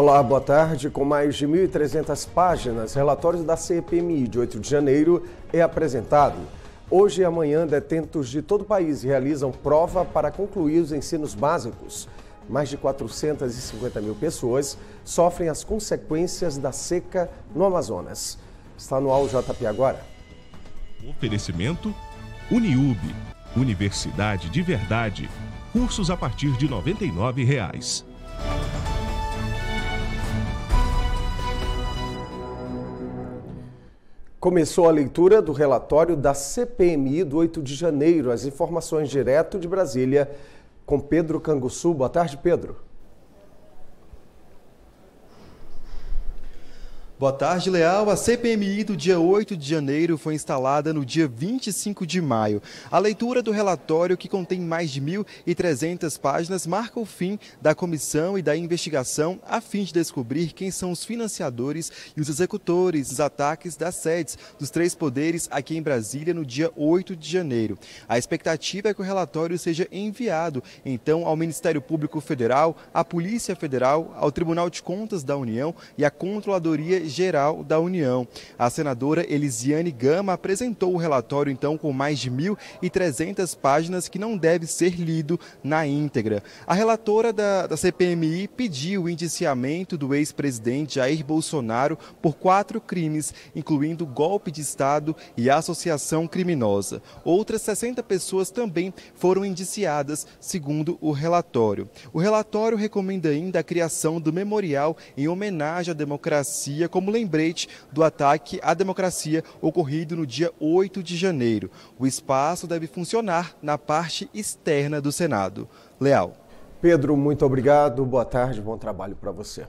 Olá, boa tarde. Com mais de 1.300 páginas, relatórios da CPMI de 8 de janeiro é apresentado. Hoje e amanhã, detentos de todo o país realizam prova para concluir os ensinos básicos. Mais de 450 mil pessoas sofrem as consequências da seca no Amazonas. Está no AUJP agora. Oferecimento Uniube, Universidade de Verdade. Cursos a partir de R$ 99. Reais. Começou a leitura do relatório da CPMI do 8 de janeiro. As informações direto de Brasília com Pedro Canguçu. Boa tarde, Pedro. Boa tarde, Leal. A CPMI do dia 8 de janeiro foi instalada no dia 25 de maio. A leitura do relatório, que contém mais de 1.300 páginas, marca o fim da comissão e da investigação a fim de descobrir quem são os financiadores e os executores dos ataques das sedes dos três poderes aqui em Brasília no dia 8 de janeiro. A expectativa é que o relatório seja enviado, então, ao Ministério Público Federal, à Polícia Federal, ao Tribunal de Contas da União e à Controladoria Geral da União. A senadora Elisiane Gama apresentou o relatório, então, com mais de 1.300 páginas que não deve ser lido na íntegra. A relatora da, da CPMI pediu o indiciamento do ex-presidente Jair Bolsonaro por quatro crimes, incluindo golpe de Estado e associação criminosa. Outras 60 pessoas também foram indiciadas, segundo o relatório. O relatório recomenda ainda a criação do memorial em homenagem à democracia como lembrete do ataque à democracia ocorrido no dia 8 de janeiro. O espaço deve funcionar na parte externa do Senado. Leal. Pedro, muito obrigado. Boa tarde, bom trabalho para você.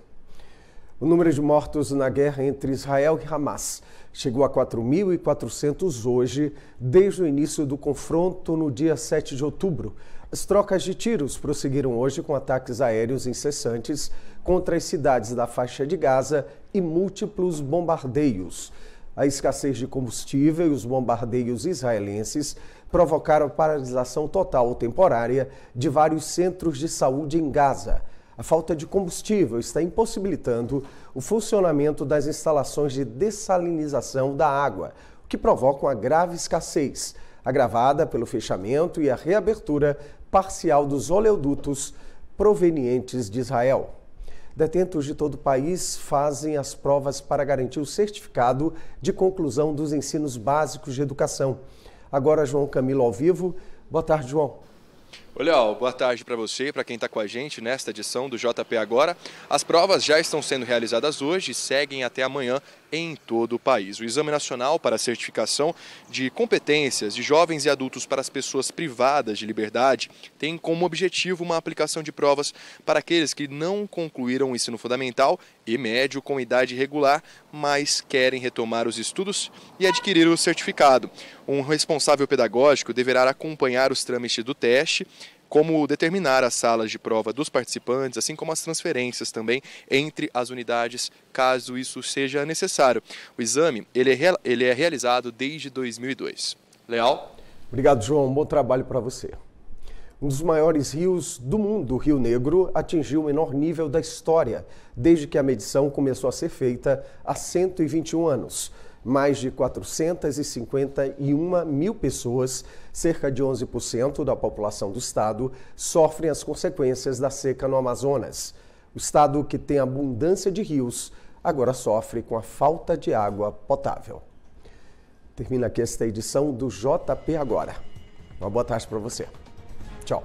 O número de mortos na guerra entre Israel e Hamas chegou a 4.400 hoje, desde o início do confronto no dia 7 de outubro. As trocas de tiros prosseguiram hoje com ataques aéreos incessantes contra as cidades da faixa de Gaza e múltiplos bombardeios. A escassez de combustível e os bombardeios israelenses provocaram paralisação total ou temporária de vários centros de saúde em Gaza. A falta de combustível está impossibilitando o funcionamento das instalações de dessalinização da água, o que provoca uma grave escassez, agravada pelo fechamento e a reabertura parcial dos oleodutos provenientes de Israel. Detentos de todo o país fazem as provas para garantir o certificado de conclusão dos ensinos básicos de educação. Agora, João Camilo ao vivo. Boa tarde, João. Ô, Léo, boa tarde para você e para quem está com a gente nesta edição do JP Agora. As provas já estão sendo realizadas hoje e seguem até amanhã em todo o país. O Exame Nacional para a Certificação de Competências de Jovens e Adultos para as Pessoas Privadas de Liberdade tem como objetivo uma aplicação de provas para aqueles que não concluíram o ensino fundamental e médio com idade regular, mas querem retomar os estudos e adquirir o certificado. Um responsável pedagógico deverá acompanhar os trâmites do teste como determinar as salas de prova dos participantes, assim como as transferências também entre as unidades, caso isso seja necessário. O exame ele é, ele é realizado desde 2002. Leal? Obrigado, João. Bom trabalho para você. Um dos maiores rios do mundo, o Rio Negro, atingiu o menor nível da história desde que a medição começou a ser feita há 121 anos mais de 451 mil pessoas, cerca de 11% da população do estado, sofrem as consequências da seca no Amazonas. O estado, que tem abundância de rios, agora sofre com a falta de água potável. Termina aqui esta edição do JP Agora. Uma boa tarde para você. Tchau.